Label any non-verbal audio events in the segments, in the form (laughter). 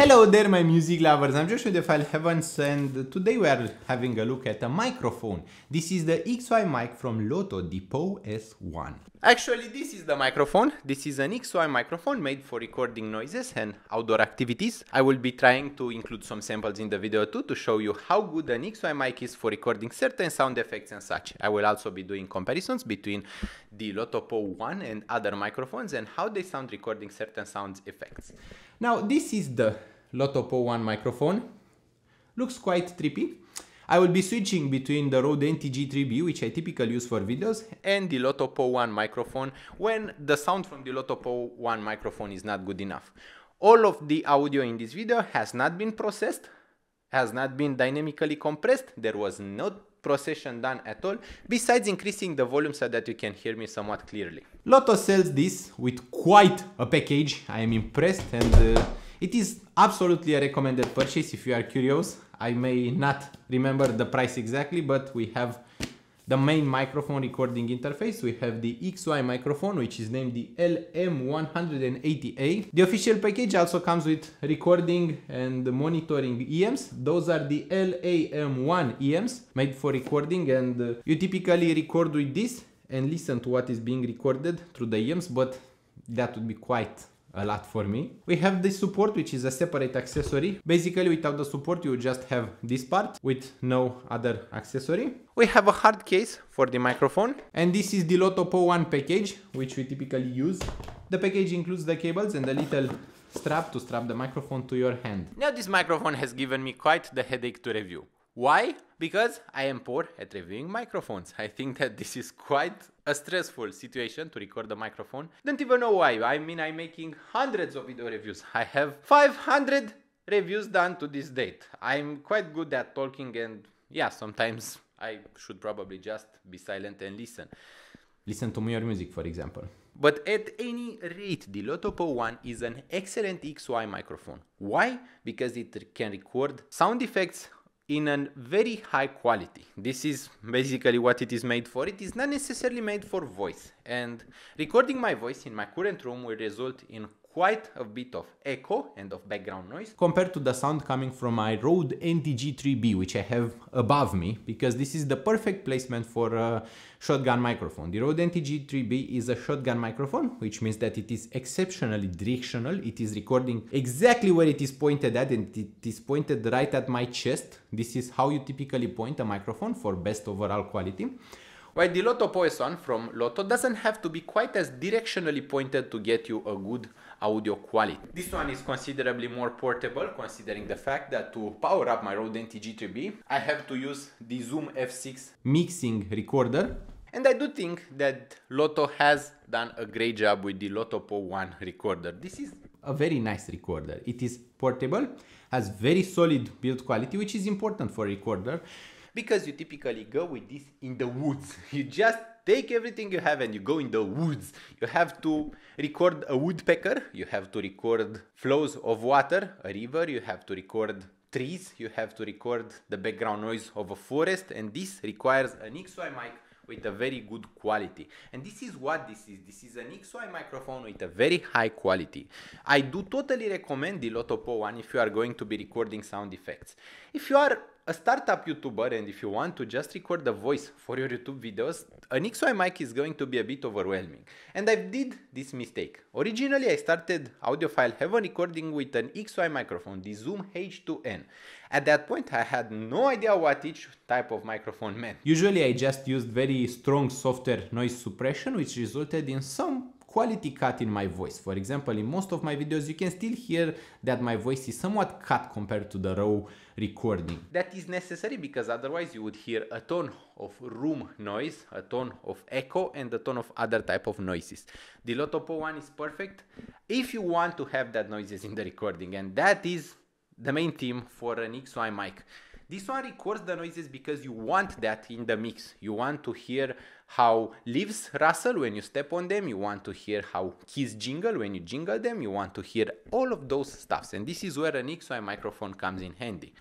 Hello there my music lovers, I'm Joshua File Heavens and today we are having a look at a microphone. This is the XY mic from Lotto Depot S1. Actually this is the microphone, this is an XY microphone made for recording noises and outdoor activities. I will be trying to include some samples in the video too to show you how good an XY mic is for recording certain sound effects and such. I will also be doing comparisons between the Lotto Po 1 and other microphones and how they sound recording certain sound effects. Now this is the Lotto Po1 microphone. Looks quite trippy. I will be switching between the Rode NTG3B, which I typically use for videos, and the Lotto Po1 microphone when the sound from the Lotto Po1 microphone is not good enough. All of the audio in this video has not been processed, has not been dynamically compressed, there was no procession done at all, besides increasing the volume so that you can hear me somewhat clearly. Lotto sells this with quite a package, I am impressed and uh, it is absolutely a recommended purchase if you are curious. I may not remember the price exactly, but we have the main microphone recording interface, we have the XY microphone, which is named the LM180A. The official package also comes with recording and monitoring EMs. Those are the LAM1 EMs made for recording and uh, you typically record with this and listen to what is being recorded through the EMs, but that would be quite a lot for me. We have the support, which is a separate accessory. Basically, without the support, you just have this part with no other accessory. We have a hard case for the microphone. And this is the Lotopo 1 package, which we typically use. The package includes the cables and a little strap to strap the microphone to your hand. Now this microphone has given me quite the headache to review. Why? Because I am poor at reviewing microphones. I think that this is quite a stressful situation to record the microphone. Don't even know why. I mean, I'm making hundreds of video reviews. I have 500 reviews done to this date. I'm quite good at talking, and yeah, sometimes I should probably just be silent and listen. Listen to your music, for example. But at any rate, the Lotopo One is an excellent XY microphone. Why? Because it can record sound effects in a very high quality. This is basically what it is made for. It is not necessarily made for voice. And recording my voice in my current room will result in quite a bit of echo and of background noise compared to the sound coming from my Rode NTG3B which I have above me because this is the perfect placement for a shotgun microphone. The Rode NTG3B is a shotgun microphone which means that it is exceptionally directional, it is recording exactly where it is pointed at and it is pointed right at my chest. This is how you typically point a microphone for best overall quality. While the Lotto Poisson from Lotto doesn't have to be quite as directionally pointed to get you a good audio quality. This one is considerably more portable considering the fact that to power up my Rode ntg I have to use the Zoom F6 mixing recorder and I do think that Lotto has done a great job with the Lotto Po 1 recorder. This is a very nice recorder. It is portable, has very solid build quality, which is important for a recorder because you typically go with this in the woods. (laughs) You just take everything you have and you go in the woods. You have to record a woodpecker, you have to record flows of water, a river, you have to record trees, you have to record the background noise of a forest, and this requires an XY mic with a very good quality. And this is what this is. This is an XY microphone with a very high quality. I do totally recommend the Lotopo one if you are going to be recording sound effects. If you are a startup YouTuber, and if you want to just record the voice for your YouTube videos, an XY mic is going to be a bit overwhelming. And I did this mistake. Originally, I started file Heaven recording with an XY microphone, the Zoom H2N. At that point, I had no idea what each type of microphone meant. Usually, I just used very strong software noise suppression, which resulted in some quality cut in my voice. For example, in most of my videos, you can still hear that my voice is somewhat cut compared to the raw recording. That is necessary because otherwise you would hear a ton of room noise, a ton of echo and a ton of other type of noises. The Lotopo one is perfect if you want to have that noises in the recording and that is the main theme for an XY mic. This one records the noises because you want that in the mix. You want to hear how leaves rustle when you step on them. You want to hear how keys jingle when you jingle them. You want to hear all of those stuffs. And this is where an XY microphone comes in handy.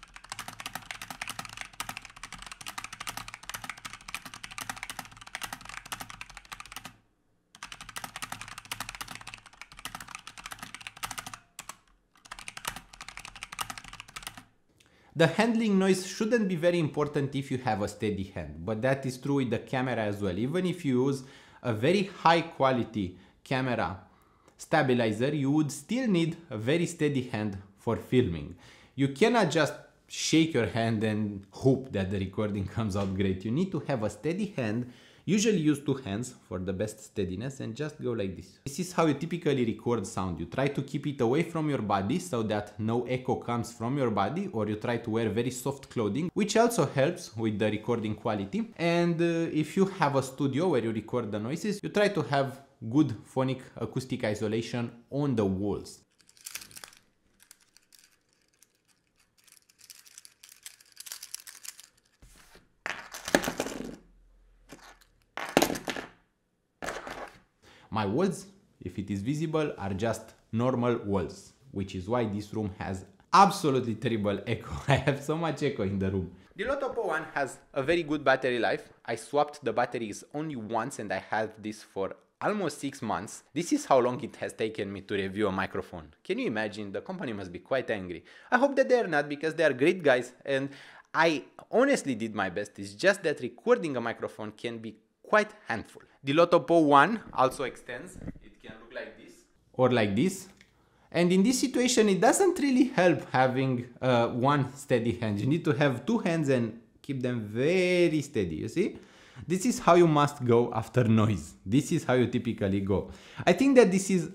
The handling noise shouldn't be very important if you have a steady hand, but that is true with the camera as well. Even if you use a very high quality camera stabilizer, you would still need a very steady hand for filming. You cannot just shake your hand and hope that the recording (laughs) comes out great. You need to have a steady hand Usually use two hands for the best steadiness and just go like this. This is how you typically record sound. You try to keep it away from your body so that no echo comes from your body or you try to wear very soft clothing, which also helps with the recording quality. And uh, if you have a studio where you record the noises, you try to have good phonic acoustic isolation on the walls. My walls, if it is visible, are just normal walls, which is why this room has absolutely terrible echo. (laughs) I have so much echo in the room. The Lotto Po 1 has a very good battery life. I swapped the batteries only once and I had this for almost 6 months. This is how long it has taken me to review a microphone. Can you imagine? The company must be quite angry. I hope that they are not because they are great guys and I honestly did my best. It's just that recording a microphone can be quite handful. The po one also extends, it can look like this or like this. And in this situation, it doesn't really help having uh, one steady hand. You need to have two hands and keep them very steady, you see? This is how you must go after noise. This is how you typically go. I think that this is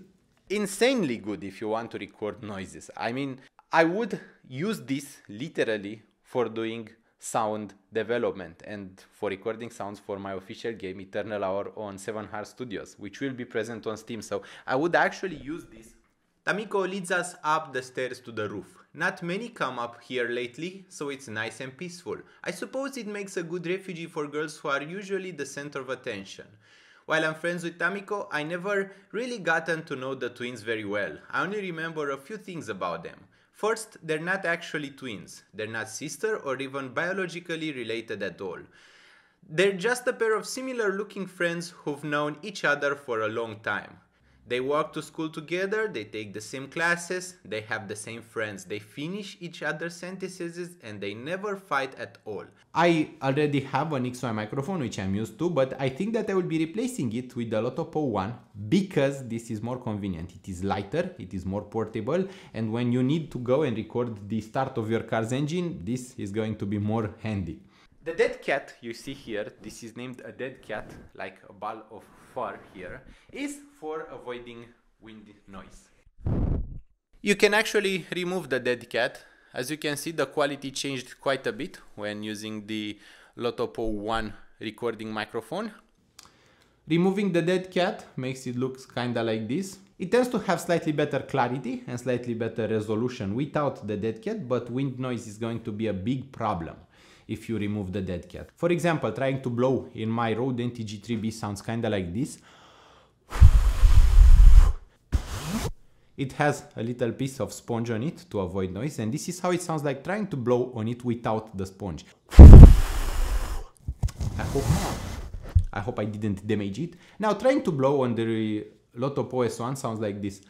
insanely good if you want to record noises. I mean, I would use this literally for doing sound development and for recording sounds for my official game Eternal Hour on Seven Heart Studios, which will be present on Steam. So I would actually use this. Tamiko leads us up the stairs to the roof. Not many come up here lately, so it's nice and peaceful. I suppose it makes a good refuge for girls who are usually the center of attention. While I'm friends with Tamiko, I never really gotten to know the twins very well. I only remember a few things about them. First, they're not actually twins. They're not sister or even biologically related at all. They're just a pair of similar looking friends who've known each other for a long time. They walk to school together, they take the same classes, they have the same friends, they finish each other's sentences and they never fight at all. I already have an XY microphone which I'm used to, but I think that I will be replacing it with the Lotopo 1 because this is more convenient. It is lighter, it is more portable and when you need to go and record the start of your car's engine, this is going to be more handy the dead cat you see here, this is named a dead cat, like a ball of fur here, is for avoiding wind noise. You can actually remove the dead cat. As you can see, the quality changed quite a bit when using the Lotopo 1 recording microphone. Removing the dead cat makes it look kinda like this. It tends to have slightly better clarity and slightly better resolution without the dead cat, but wind noise is going to be a big problem if you remove the dead cat. For example, trying to blow in my Rode NTG3B sounds kinda like this. It has a little piece of sponge on it to avoid noise and this is how it sounds like trying to blow on it without the sponge. I hope, I, hope I didn't damage it. Now trying to blow on the Lotop one sounds like this.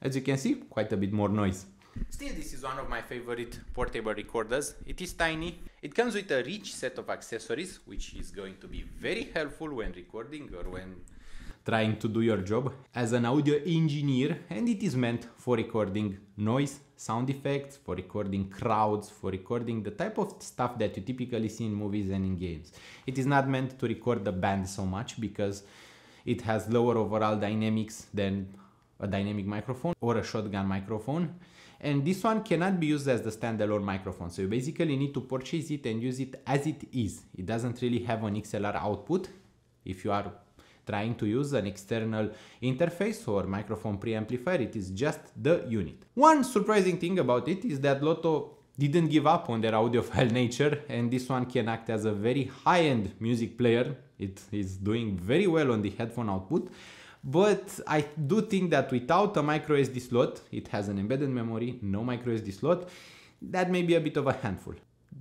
As you can see, quite a bit more noise. Still, this is one of my favorite portable recorders. It is tiny. It comes with a rich set of accessories, which is going to be very helpful when recording or when trying to do your job as an audio engineer and it is meant for recording noise, sound effects, for recording crowds, for recording the type of stuff that you typically see in movies and in games. It is not meant to record the band so much because it has lower overall dynamics than a dynamic microphone or a shotgun microphone and this one cannot be used as the standalone microphone. So you basically need to purchase it and use it as it is. It doesn't really have an XLR output if you are trying to use an external interface or microphone preamplifier, it is just the unit. One surprising thing about it is that Lotto didn't give up on their audiophile (laughs) nature and this one can act as a very high-end music player. It is doing very well on the headphone output but I do think that without a micro SD slot, it has an embedded memory, no micro SD slot, that may be a bit of a handful.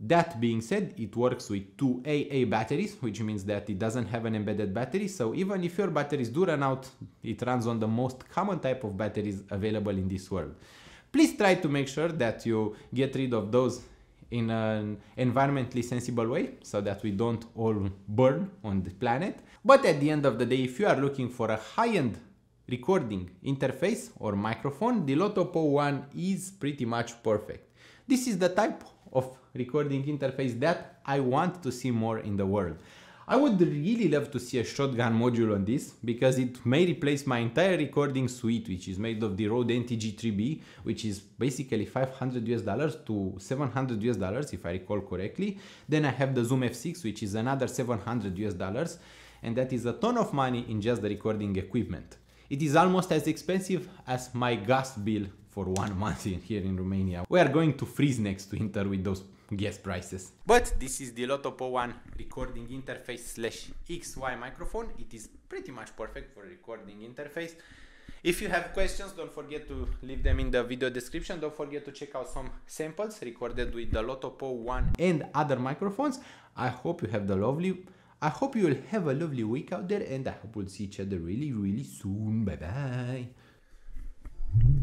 That being said, it works with two AA batteries, which means that it doesn't have an embedded battery. So even if your batteries do run out, it runs on the most common type of batteries available in this world. Please try to make sure that you get rid of those in an environmentally sensible way so that we don't all burn on the planet. But at the end of the day, if you are looking for a high-end recording interface or microphone, the Lotopo one is pretty much perfect. This is the type of recording interface that I want to see more in the world. I would really love to see a shotgun module on this, because it may replace my entire recording suite, which is made of the Rode NTG3B, which is basically 500 US dollars to 700 US dollars, if I recall correctly. Then I have the Zoom F6, which is another 700 US dollars, and that is a ton of money in just the recording equipment. It is almost as expensive as my gas bill for one (laughs) month in, here in Romania. We are going to freeze next winter with those gas prices. But this is the Lotto Po One recording interface slash XY microphone. It is pretty much perfect for recording interface. If you have questions, don't forget to leave them in the video description. Don't forget to check out some samples recorded with the Lotto Po 1 and other microphones. I hope you have the lovely I hope you will have a lovely week out there and I hope we'll see each other really really soon. Bye bye.